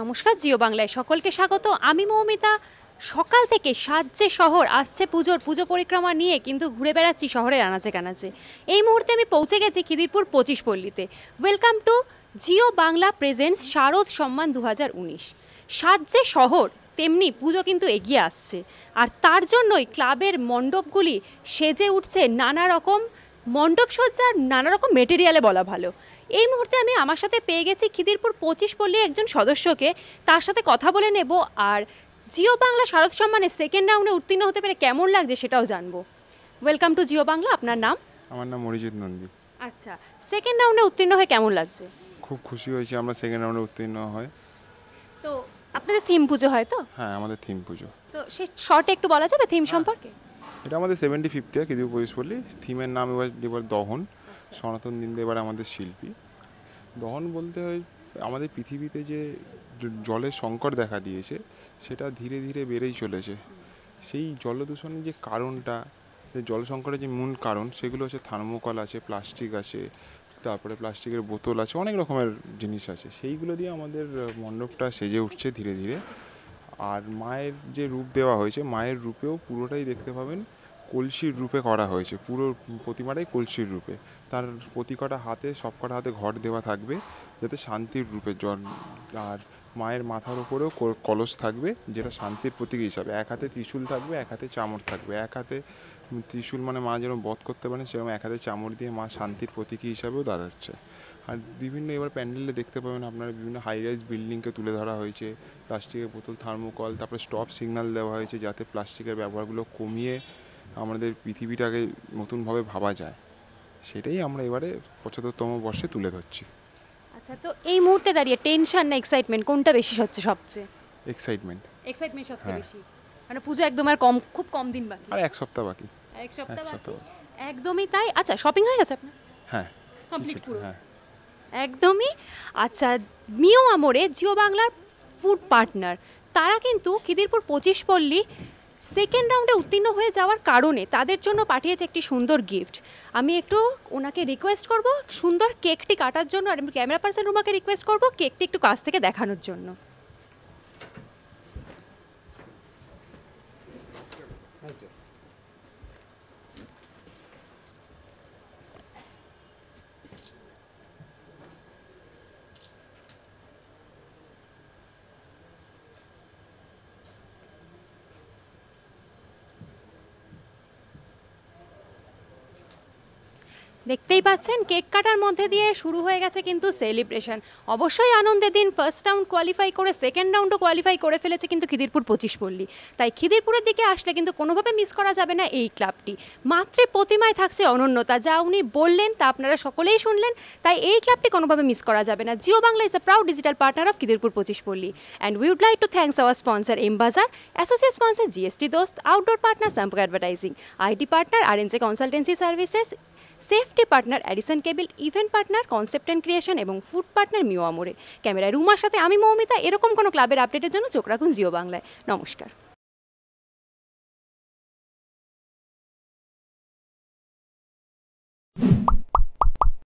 নমস্কার জিও বাংলায় সকলকে স্বাগত আমি মৌমিতা সকাল থেকে যে শহর আসছে পুজোর পুজো পরিক্রমা নিয়ে কিন্তু ঘুরে বেড়াচ্ছি শহরের আনাচে কানাচে এই মুহূর্তে আমি পৌঁছে গেছি খিদিরপুর পঁচিশ পল্লীতে welcome to Jio Bangla presents Sharad Samman দু হাজার উনিশ যে শহর তেমনি পুজো কিন্তু এগিয়ে আসছে আর তার জন্যই ক্লাবের মণ্ডপগুলি সেজে উঠছে নানা রকম মণ্ডপ সজ্জার নানা রকম মেটেরিয়ালে বলা ভালো এই মুহূর্তে আমি আমার সাথে পেয়ে গেছি খিদিরপুর পঁচিশ পল্লী একজন সদস্যকে তার সাথে কথা বলে নেব আর জিও বাংলা শারদ সম্মানে সেকেন্ড রাউন্ডে উত্তীর্ণ হতে পেরে কেমন লাগছে সেটাও জানবো ওয়েলকাম টু জিও বাংলা আপনার নাম আমার নাম অরিজিৎ নন্দী আচ্ছা সেকেন্ড রাউন্ডে উত্তীর্ণ হয়ে কেমন লাগছে খুব খুশি হয়েছি আমরা সেকেন্ড রাউন্ডে উত্তীর্ণ হয় তো আপনাদের থিম পুজো হয় তো হ্যাঁ আমাদের থিম পুজো তো সে শর্টে একটু বলা যাবে থিম হ্যাঁ। সম্পর্কে এটা আমাদের সেভেন্টি ফিফথ ইয়ার কিছু পুলিশ পল্লী থিমের নাম এবার দহন সনাতন দিন এবার আমাদের শিল্পী দহন বলতে হয় আমাদের পৃথিবীতে যে জলের সংকট দেখা দিয়েছে সেটা ধীরে ধীরে বেড়েই চলেছে সেই জলদূষণের যে কারণটা যে জল সংকটের যে মূল কারণ সেগুলো হচ্ছে থার্মোকল আছে প্লাস্টিক আছে তারপরে প্লাস্টিকের বোতল আছে অনেক রকমের জিনিস আছে সেইগুলো দিয়ে আমাদের মণ্ডপটা সেজে উঠছে ধীরে ধীরে আর মায়ের যে রূপ দেওয়া হয়েছে মায়ের রূপেও পুরোটাই দেখতে পাবেন কলসির রূপে করা হয়েছে পুরো প্রতিমাটাই কলসির রূপে তার প্রতি কটা হাতে সব কটা হাতে ঘর দেওয়া থাকবে যাতে শান্তির রূপে জল আর মায়ের মাথার ওপরেও কলস থাকবে যেটা শান্তির প্রতীক হিসাবে এক হাতে ত্রিশূল থাকবে এক হাতে চামড় থাকবে এক হাতে ত্রিশূল মানে মা যেরকম বধ করতে পারেন সেরকম এক হাতে চামড় দিয়ে মা শান্তির প্রতীকী হিসাবেও দাঁড়াচ্ছে আর বিভিন্ন এবার প্যান্ডেলে দেখতে পাবেন আপনারা বিভিন্ন হাই রাইজ বিল্ডিংকে তুলে ধরা হয়েছে প্লাস্টিকের বোতল থার্মোকল তারপরে স্টপ সিগন্যাল দেওয়া হয়েছে যাতে প্লাস্টিকের ব্যবহারগুলো কমিয়ে আমাদের পৃথিবীটাকে নতুনভাবে ভাবা যায় সেটাই আমরা এবারে পঁচাত্তরতম বর্ষে তুলে ধরছি আচ্ছা তো এই মুহূর্তে দাঁড়িয়ে টেনশন না এক্সাইটমেন্ট কোনটা বেশি হচ্ছে সবচেয়ে এক্সাইটমেন্ট এক্সাইটমেন্ট সবচেয়ে হ্যাঁ। বেশি মানে পুজো একদম আর কম খুব কম দিন বাকি আর এক সপ্তাহ বাকি এক সপ্তাহ বাকি একদমই তাই আচ্ছা শপিং হয়ে গেছে আপনার হ্যাঁ কমপ্লিট পুরো হ্যাঁ একদমই আচ্ছা মিও আমরে জিও বাংলার ফুড পার্টনার তারা কিন্তু খিদিরপুর পঁচিশ পল্লী সেকেন্ড রাউন্ডে উত্তীর্ণ হয়ে যাওয়ার কারণে তাদের জন্য পাঠিয়েছে একটি সুন্দর গিফট আমি একটু ওনাকে রিকোয়েস্ট করব সুন্দর কেকটি কাটার জন্য আর আমি ক্যামেরা পার্সন রুমাকে রিকোয়েস্ট করব কেকটি একটু কাছ থেকে দেখানোর জন্য দেখতেই পাচ্ছেন কেক কাটার মধ্যে দিয়ে শুরু হয়ে গেছে কিন্তু সেলিব্রেশন অবশ্যই আনন্দের দিন ফার্স্ট রাউন্ড কোয়ালিফাই করে সেকেন্ড রাউন্ডও কোয়ালিফাই করে ফেলেছে কিন্তু খিদিরপুর পঁচিশ পল্লী তাই খিদিরপুরের দিকে আসলে কিন্তু কোনোভাবে মিস করা যাবে না এই ক্লাবটি মাত্রে প্রতিমায় থাকছে অনন্যতা যা উনি বললেন তা আপনারা সকলেই শুনলেন তাই এই ক্লাবটি কোনোভাবে মিস করা যাবে না Jio Bangla is a proud digital partner of Khidirpur Pachish Palli and we would like to thanks our sponsor বাজার অ্যাসোসিয়েট স্পন্সার জিএসটি দোস্ত আউটডোর পার্টনার স্যাম্পক অ্যাডভার্টাইজিং আইটি পার্টনার আর এনসি কনসালটেন্সি সার্ভিসেস সেফ গিফটে partner Addison cable event partner concept and creation এবং food partner Mio Amore camera রুমার সাথে আমি মৌমিতা এরকম কোনো ক্লাবের আপডেটের জন্য চোখ রাখুন জিও বাংলায় নমস্কার